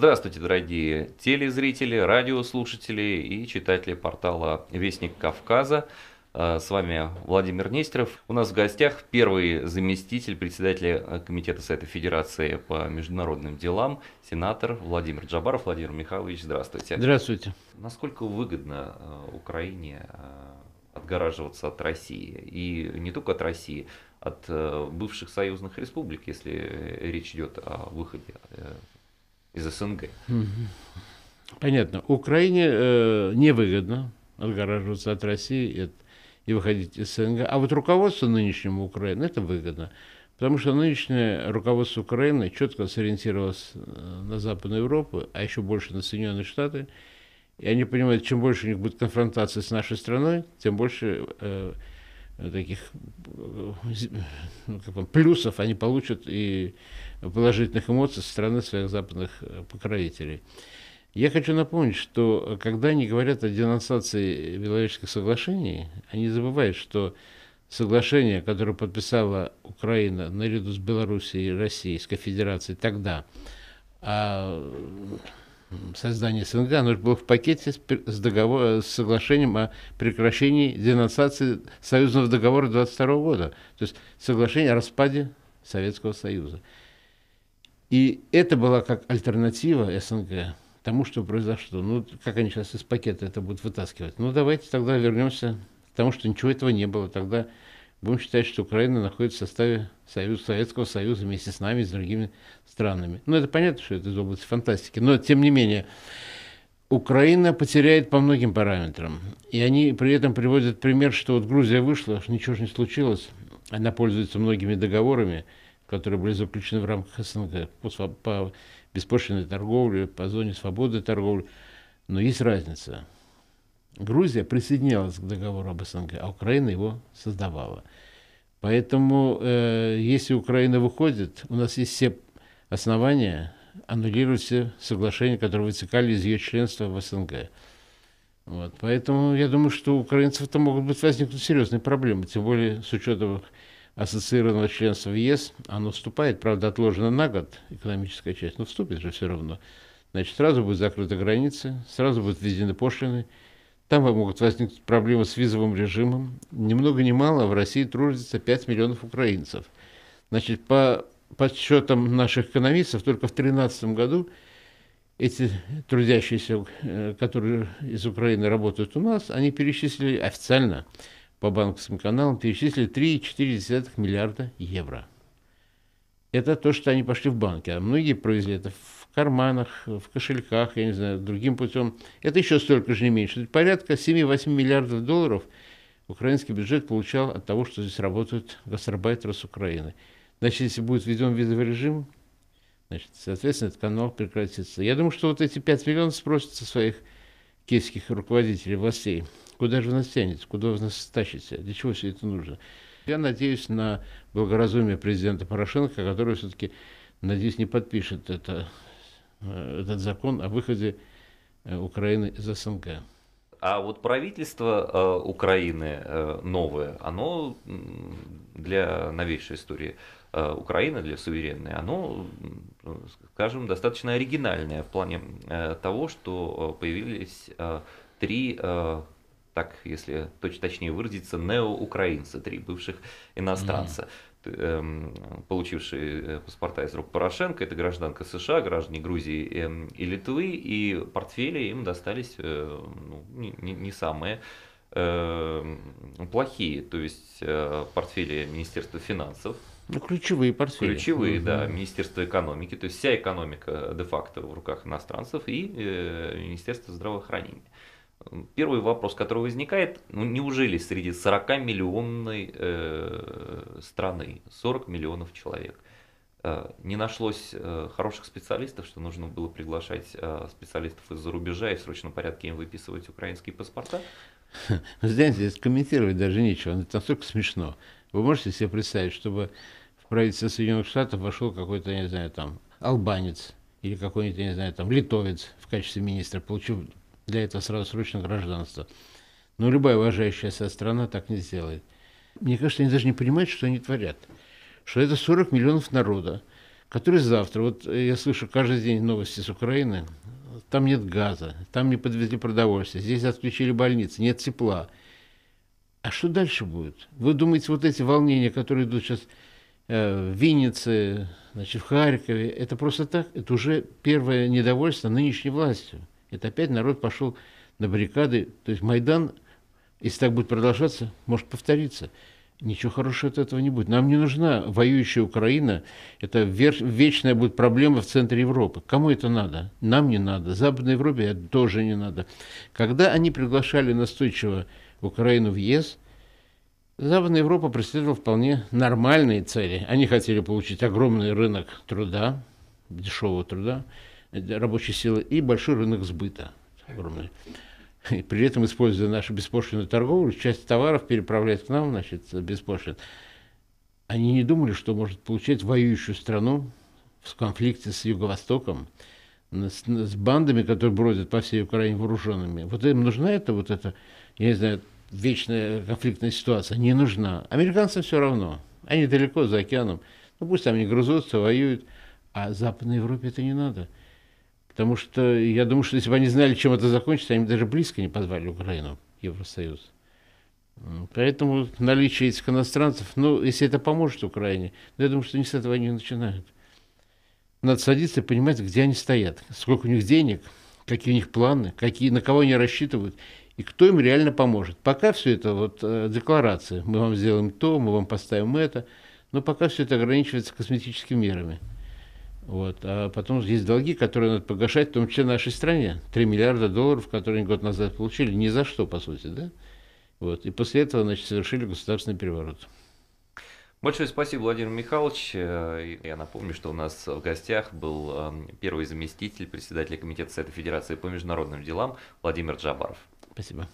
Здравствуйте, дорогие телезрители, радиослушатели и читатели портала «Вестник Кавказа». Э, с вами Владимир Нестеров. У нас в гостях первый заместитель председателя э, Комитета Совета Федерации по международным делам, сенатор Владимир Джабаров. Владимир Михайлович, здравствуйте. Здравствуйте. Насколько выгодно э, Украине отгораживаться от России? И не только от России, от бывших союзных республик, если речь идет о выходе из СНГ. Понятно. Украине э, невыгодно отгораживаться от России от, и выходить из СНГ. А вот руководство нынешнему Украины ну, это выгодно. Потому что нынешнее руководство Украины четко сориентировалось э, на Западную Европу, а еще больше на Соединенные Штаты. И они понимают, чем больше у них будет конфронтации с нашей страной, тем больше э, таких там, ну, плюсов они получат и положительных эмоций со стороны своих западных э, покровителей. Я хочу напомнить, что э, когда они говорят о денонсации Беловежских соглашений, они забывают, что соглашение, которое подписала Украина наряду с Белоруссией и Российской Федерацией тогда, а создания СНГ, оно же было в пакете с, договор, э, с соглашением о прекращении денонсации союзного договора 22 года. То есть соглашение о распаде Советского Союза. И это была как альтернатива СНГ тому, что произошло. Ну, как они сейчас из пакета это будут вытаскивать? Ну, давайте тогда вернемся к тому, что ничего этого не было. Тогда Будем считать, что Украина находится в составе Союза, Советского Союза вместе с нами и с другими странами. Ну, это понятно, что это из области фантастики, но тем не менее. Украина потеряет по многим параметрам. И они при этом приводят пример, что вот Грузия вышла, ничего же не случилось. Она пользуется многими договорами, которые были заключены в рамках СНГ по, по беспошлиной торговле, по зоне свободы торговли. Но есть разница. Грузия присоединялась к договору об СНГ, а Украина его создавала. Поэтому, э, если Украина выходит, у нас есть все основания аннулировать все соглашения, которые вытекали из ее членства в СНГ. Вот. Поэтому я думаю, что у украинцев-то могут быть возникнуть серьезные проблемы, тем более с учетом ассоциированного членства в ЕС, оно вступает, правда, отложено на год, экономическая часть, но вступит же все равно. Значит, сразу будут закрыты границы, сразу будут введены пошлины, там могут возникнуть проблемы с визовым режимом. Ни много ни мало в России трудится 5 миллионов украинцев. Значит, по подсчетам наших экономистов, только в 2013 году эти трудящиеся, э, которые из Украины работают у нас, они перечислили официально по банковским каналам, перечислили 3,4 миллиарда евро. Это то, что они пошли в банки, а многие провезли это в в карманах, в кошельках, я не знаю, другим путем. Это еще столько же не меньше. Порядка 7-8 миллиардов долларов украинский бюджет получал от того, что здесь работают гастарбайтеры с Украины. Значит, если будет введен визовый режим, значит, соответственно, этот канал прекратится. Я думаю, что вот эти 5 миллионов спросят со своих киевских руководителей властей. Куда же вы нас тянете? Куда вы нас тащите? Для чего все это нужно? Я надеюсь на благоразумие президента Порошенко, который все-таки, надеюсь, не подпишет это Э, этот закон о выходе э, Украины из СНГ. А вот правительство э, Украины э, новое, оно для новейшей истории э, Украины, для суверенной, оно, скажем, достаточно оригинальное в плане э, того, что э, появились э, три э, так, если точ, точнее выразиться, неоукраинцы, три бывших иностранца. Mm. Эм, получившие э, паспорта из рук Порошенко, это гражданка США, граждане Грузии эм, и Литвы, и портфели им достались э, ну, не, не самые эм, плохие, то есть э, портфели Министерства финансов. Ну, ключевые портфели. Ключевые, угу. да, Министерство экономики, то есть вся экономика де-факто в руках иностранцев и Министерство здравоохранения. Первый вопрос, который возникает, ну неужели среди 40-миллионной э, страны, 40 миллионов человек, э, не нашлось э, хороших специалистов, что нужно было приглашать э, специалистов из-за рубежа и в срочном порядке им выписывать украинские паспорта? Вы ну, знаете, здесь комментировать даже нечего, это настолько смешно. Вы можете себе представить, чтобы в правительство Соединенных Штатов вошел какой-то, я не знаю, там, албанец или какой-нибудь, я не знаю, там, литовец в качестве министра, получил для этого сразу срочно гражданство. Но любая уважающая себя страна так не сделает. Мне кажется, они даже не понимают, что они творят. Что это 40 миллионов народа, которые завтра, вот э, я слышу каждый день новости с Украины, там нет газа, там не подвезли продовольствие, здесь отключили больницы, нет тепла. А что дальше будет? Вы думаете, вот эти волнения, которые идут сейчас э, в Виннице, значит, в Харькове, это просто так? Это уже первое недовольство нынешней властью. Это опять народ пошел на баррикады. То есть Майдан, если так будет продолжаться, может повториться. Ничего хорошего от этого не будет. Нам не нужна воюющая Украина. Это вечная будет проблема в центре Европы. Кому это надо? Нам не надо. Западной Европе тоже не надо. Когда они приглашали настойчиво Украину в ЕС, Западная Европа преследовала вполне нормальные цели. Они хотели получить огромный рынок труда, дешевого труда. Э, рабочей силы и большой рынок сбыта огромный. И при этом, используя нашу беспошлинную торговлю, часть товаров переправляет к нам, значит, беспошлин. Они не думали, что может получать воюющую страну в конфликте с Юго-Востоком, с, с бандами, которые бродят по всей Украине вооруженными. Вот им нужна эта вот эта, я не знаю, вечная конфликтная ситуация? Не нужна. Американцам все равно. Они далеко за океаном. Ну пусть там не грызутся, воюют. А Западной Европе это не надо. Потому что я думаю, что если бы они знали, чем это закончится, они даже близко не позвали Украину, в Евросоюз. Поэтому наличие этих иностранцев, ну, если это поможет Украине, ну, я думаю, что не с этого не начинают. Надо садиться и понимать, где они стоят, сколько у них денег, какие у них планы, какие, на кого они рассчитывают и кто им реально поможет. Пока все это вот э, декларации. Мы вам сделаем то, мы вам поставим это. Но пока все это ограничивается косметическими мерами. Вот. А потом есть долги, которые надо погашать, в том числе нашей стране. 3 миллиарда долларов, которые они год назад получили, ни за что, по сути, да? Вот. И после этого, значит, совершили государственный переворот. Большое спасибо, Владимир Михайлович. Э, я напомню, что у нас в гостях был эм, первый заместитель председателя Комитета Совета Федерации по международным делам Владимир Джабаров. Спасибо.